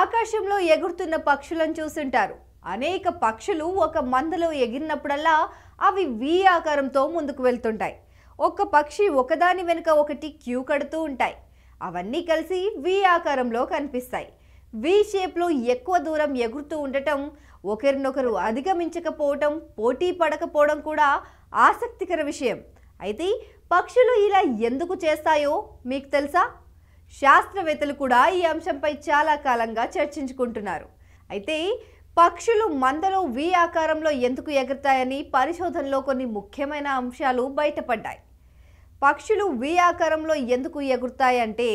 ఆకాశంలో ఎగురుతున్న పక్షులను చూసుంటారు అనేక పక్షులు ఒక మందలో ఎగిరినప్పుడల్లా అవి వి ఆకారంతో ముందుకు వెళ్తుంటాయి ఒక్క పక్షి ఒకదాని వెనుక ఒకటి క్యూ కడుతూ ఉంటాయి అవన్నీ కలిసి వి ఆకారంలో కనిపిస్తాయి వి షేప్లో ఎక్కువ దూరం ఎగురుతూ ఉండటం ఒకరినొకరు అధిగమించకపోవటం పోటీ పడకపోవడం కూడా ఆసక్తికర విషయం అయితే పక్షులు ఇలా ఎందుకు చేస్తాయో మీకు తెలుసా శాస్త్రవేత్తలు కూడా ఈ అంశంపై చాలా కాలంగా చర్చించుకుంటున్నారు అయితే పక్షులు మందలో వి ఆకారంలో ఎందుకు ఎగురుతాయని పరిశోధనలో కొన్ని ముఖ్యమైన అంశాలు బయటపడ్డాయి పక్షులు వి ఆకారంలో ఎందుకు ఎగురుతాయంటే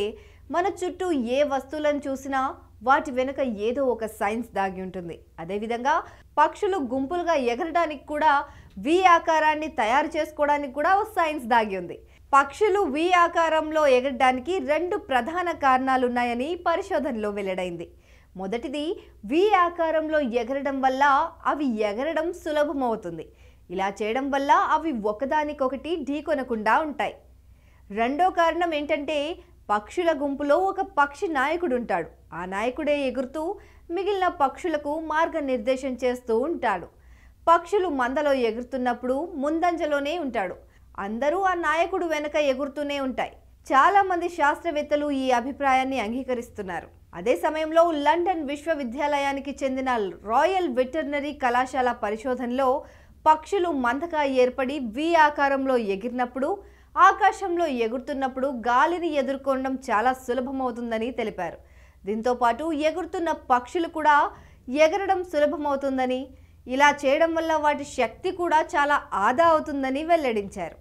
మన చుట్టూ ఏ వస్తువులను చూసినా వాటి వెనుక ఏదో ఒక సైన్స్ దాగి ఉంటుంది అదేవిధంగా పక్షులు గుంపులుగా ఎగరడానికి కూడా వి ఆకారాన్ని తయారు చేసుకోవడానికి కూడా సైన్స్ దాగి ఉంది పక్షులు వి ఆకారంలో ఎగరడానికి రెండు ప్రధాన కారణాలున్నాయని పరిశోధనలో వెల్లడైంది మొదటిది వి ఆకారంలో ఎగరడం వల్ల అవి ఎగరడం సులభమవుతుంది ఇలా చేయడం వల్ల అవి ఒకదానికొకటి ఢీకొనకుండా ఉంటాయి రెండో కారణం ఏంటంటే పక్షుల గుంపులో ఒక పక్షి నాయకుడు ఉంటాడు ఆ నాయకుడే ఎగురుతూ మిగిలిన పక్షులకు మార్గనిర్దేశం చేస్తూ ఉంటాడు పక్షులు మందలో ఎగురుతున్నప్పుడు ముందంజలోనే ఉంటాడు అందరూ ఆ నాయకుడు వెనక ఎగురుతూనే ఉంటాయి చాలామంది శాస్త్రవేత్తలు ఈ అభిప్రాయాన్ని అంగీకరిస్తున్నారు అదే సమయంలో లండన్ విశ్వవిద్యాలయానికి చెందిన రాయల్ వెటర్నరీ కళాశాల పరిశోధనలో పక్షులు మందగా ఏర్పడి వి ఆకారంలో ఎగిరినప్పుడు ఆకాశంలో ఎగురుతున్నప్పుడు గాలిని ఎదుర్కోవడం చాలా సులభమవుతుందని తెలిపారు దీంతో పాటు ఎగురుతున్న పక్షులు కూడా ఎగరడం సులభమవుతుందని ఇలా చేయడం వల్ల వాటి శక్తి కూడా చాలా ఆదా అవుతుందని వెల్లడించారు